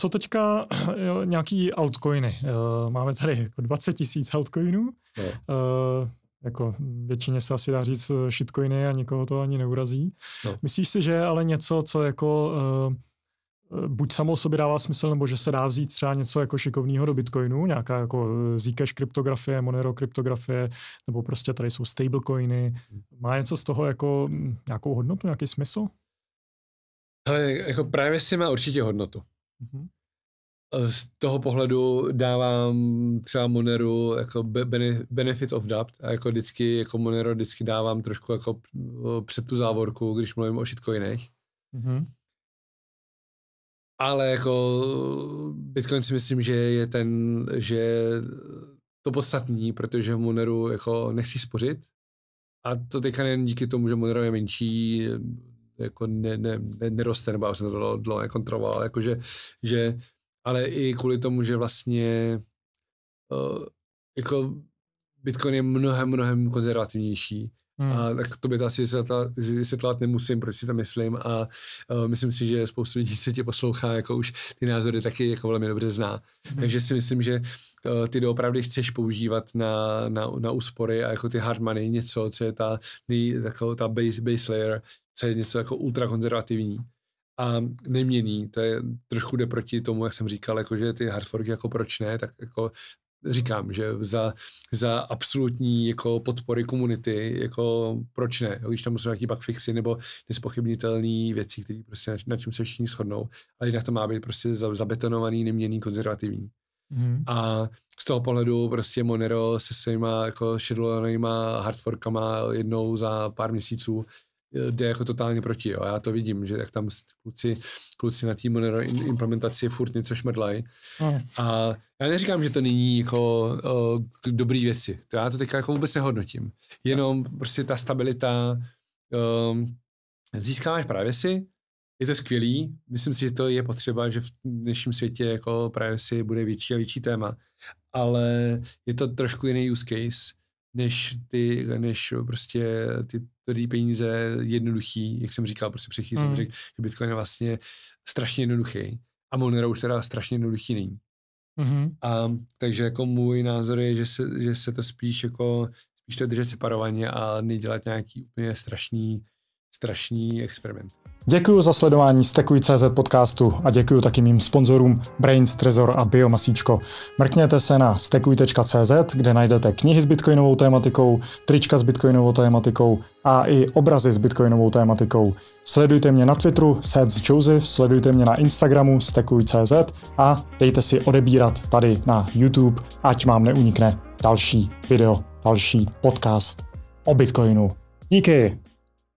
Co teďka eh, jo, nějaký altcoiny? Eh, máme tady jako 20 tisíc altcoinů. No. Eh, jako většině se asi dá říct shitcoiny a nikoho to ani neurazí. No. Myslíš si, že je ale něco, co jako buď samo sobě dává smysl, nebo že se dá vzít třeba něco jako šikovného do Bitcoinu, nějaká jako Zcash kryptografie, Monero kryptografie, nebo prostě tady jsou stablecoiny. Hmm. Má něco z toho jako hm, nějakou hodnotu, nějaký smysl? Ale jako právě si má určitě hodnotu. Mm-hmm. Z toho pohledu dávám třeba Moneru jako benefit of doubt a jako vždycky, jako Monero vždycky dávám trošku jako eh, před tu závorku, když mluvím o shitcoinech. Mm-hmm. Ale jako Bitcoin si myslím, že je ten, že to podstatní, protože v Moneru jako nechci spořit. A to teďka nejen díky tomu, že Monero je menší, jako ne, ne, ne, neroste, nebo jsem to dlouho, dlouho nekontroloval, jakože, že, ale i kvůli tomu, že vlastně uh, jako Bitcoin je mnohem, mnohem konzervativnější Hmm. A tak to by to asi vysvětlovat nemusím, proč si to myslím. A uh, myslím si, že spoustu lidí, co tě poslouchá, jako už ty názory taky jako velmi dobře zná. Hmm. Takže si myslím, že uh, ty doopravdy chceš používat na, na, na úspory a jako ty hard money, něco, co je ta, nej, taková ta base, base layer, co je něco jako ultrakonzervativní a neměný. To je trošku jde proti tomu, jak jsem říkal, jako že ty hard forky jako proč ne, tak jako říkám, že za, za absolutní jako podpory komunity, jako proč ne, když tam jsou nějaký fixy nebo nespochybnitelné věci, které prostě na, na čem se všichni shodnou, ale jinak to má být prostě zabetonovaný, neměný, konzervativní. Mm. A z toho pohledu prostě Monero se svýma jako šedlonýma hardforkama jednou za pár měsíců Eh, jde jako totálně proti. Jo. Já to vidím, že jak tam kluci, kluci na týmu implementaci furt něco šmrdlají. Hmm. A já neříkám, že to není jako uh, dobrý věci. To já to teď jako vůbec nehodnotím. Jenom prostě ta stabilita, um, získáváš si, je to skvělý, myslím si, že to je potřeba, že v dnešním světě jako právě si bude větší a větší téma, ale je to trošku jiný use case než ty, než prostě ty tvrdý peníze jednoduchý, jak jsem říkal, prostě před mm. jsem řekl, že Bitcoin je vlastně strašně jednoduchý a Monero už teda strašně jednoduchý není. Mm-hmm. A, takže jako můj názor je, že se, že se to spíš jako, spíš to držet separovaně a nedělat nějaký úplně strašný strašný experiment. Děkuji za sledování Stekuj.cz podcastu a děkuji taky mým sponzorům Brains, Trezor a Biomasíčko. Mrkněte se na stekuj.cz, kde najdete knihy s bitcoinovou tématikou, trička s bitcoinovou tématikou a i obrazy s bitcoinovou tématikou. Sledujte mě na Twitteru Seth Joseph, sledujte mě na Instagramu stekuj.cz a dejte si odebírat tady na YouTube, ať vám neunikne další video, další podcast o bitcoinu. Díky!